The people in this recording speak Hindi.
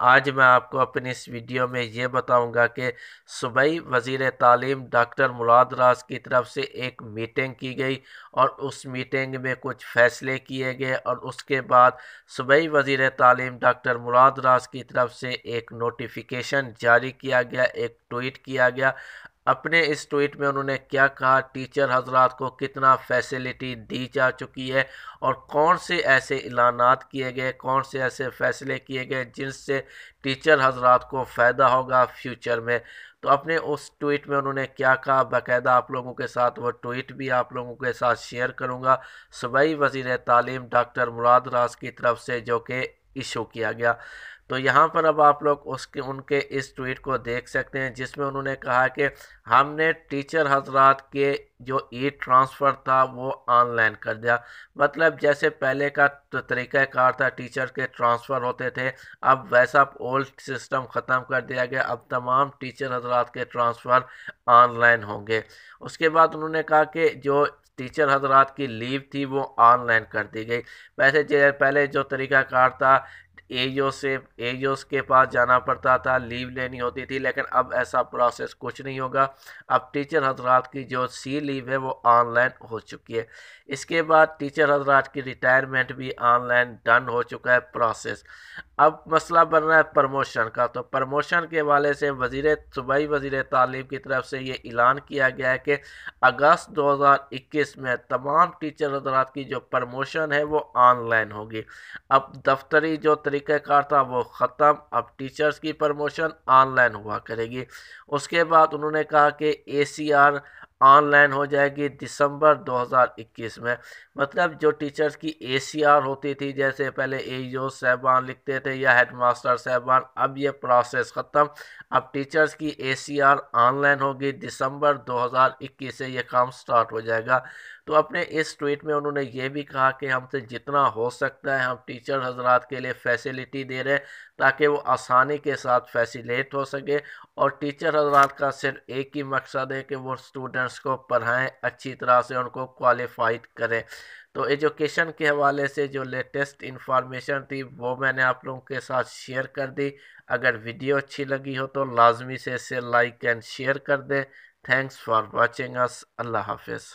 आज मैं आपको अपनी इस वीडियो में ये बताऊंगा कि सूबाई वज़ी तालीम डॉक्टर मुराद राज की तरफ से एक मीटिंग की गई और उस मीटिंग में कुछ फ़ैसले किए गए और उसके बाद सूबई वज़ी तालीम डॉक्टर मुराद राज की तरफ से एक नोटिफिकेशन जारी किया गया एक ट्वीट किया गया अपने इस ट्वीट में उन्होंने क्या कहा टीचर हजरात को कितना फैसिलिटी दी जा चुकी है और कौन से ऐसे ऐलानात किए गए कौन से ऐसे फ़ैसले किए गए जिनसे टीचर हजरात को फ़ायदा होगा फ्यूचर में तो अपने उस ट्वीट में उन्होंने क्या कहा बाकायदा आप लोगों के साथ वो ट्वीट भी आप लोगों के साथ शेयर करूँगा सूबाई वज़ी तालीम डॉक्टर मुराद रास की तरफ से जो कि इशू किया गया तो यहाँ पर अब आप लोग उसके उनके इस ट्वीट को देख सकते हैं जिसमें उन्होंने कहा कि हमने टीचर हजरात के जो ई ट्रांसफ़र था वो ऑनलाइन कर दिया मतलब जैसे पहले का तो तरीक़ाकार था टीचर के ट्रांसफ़र होते थे अब वैसा ओल्ड सिस्टम ख़त्म कर दिया गया अब तमाम टीचर हजरात के ट्रांसफ़र ऑनलाइन होंगे उसके बाद उन्होंने कहा कि जो टीचर हजरात की लीव थी वो ऑनलाइन कर दी गई वैसे पहले जो तरीक़ाकार था एजोस से एजोस के पास जाना पड़ता था लीव लेनी होती थी लेकिन अब ऐसा प्रोसेस कुछ नहीं होगा अब टीचर हजरात की जो सी लीव है वो ऑनलाइन हो चुकी है इसके बाद टीचर हजरात की रिटायरमेंट भी ऑनलाइन डन हो चुका है प्रोसेस अब मसला बन रहा है प्रमोशन का तो प्रमोशन के हवाले से वजीर सूबाई वजीर तालीम की तरफ से ये ऐलान किया गया है कि अगस्त इक्कीस में तमाम टीचर हजरात की जो प्रमोशन है वो ऑनलाइन होगी अब दफ्तरी जो तरीके कार था वो ख़त्म अब टीचर्स की प्रमोशन ऑनलाइन हुआ करेगी उसके बाद उन्होंने कहा कि ए सी आर ऑनलाइन हो जाएगी दिसंबर 2021 में मतलब जो टीचर्स की एसीआर होती थी जैसे पहले एईओ साहबान लिखते थे या हेडमास्टर साहबान अब ये प्रोसेस ख़त्म अब टीचर्स की एसीआर ऑनलाइन होगी दिसंबर 2021 से ये काम स्टार्ट हो जाएगा तो अपने इस ट्वीट में उन्होंने ये भी कहा कि हमसे जितना हो सकता है हम टीचर हजरात के लिए फैसिलिटी दे रहे हैं ताकि वो आसानी के साथ फैसिलेट हो सके और टीचर हजरात का सिर्फ एक ही मकसद है कि वो स्टूडेंट्स को पढ़ाएँ अच्छी तरह से उनको क्वालिफाइड करें तो एजुकेशन के हवाले से जो लेटेस्ट इन्फॉर्मेशन थी वो मैंने आप लोगों के साथ शेयर कर दी अगर वीडियो अच्छी लगी हो तो लाजमी से इसे लाइक एंड शेयर कर दें थैंक्स फॉर वॉचिंग अस अल्लाह हाफिज़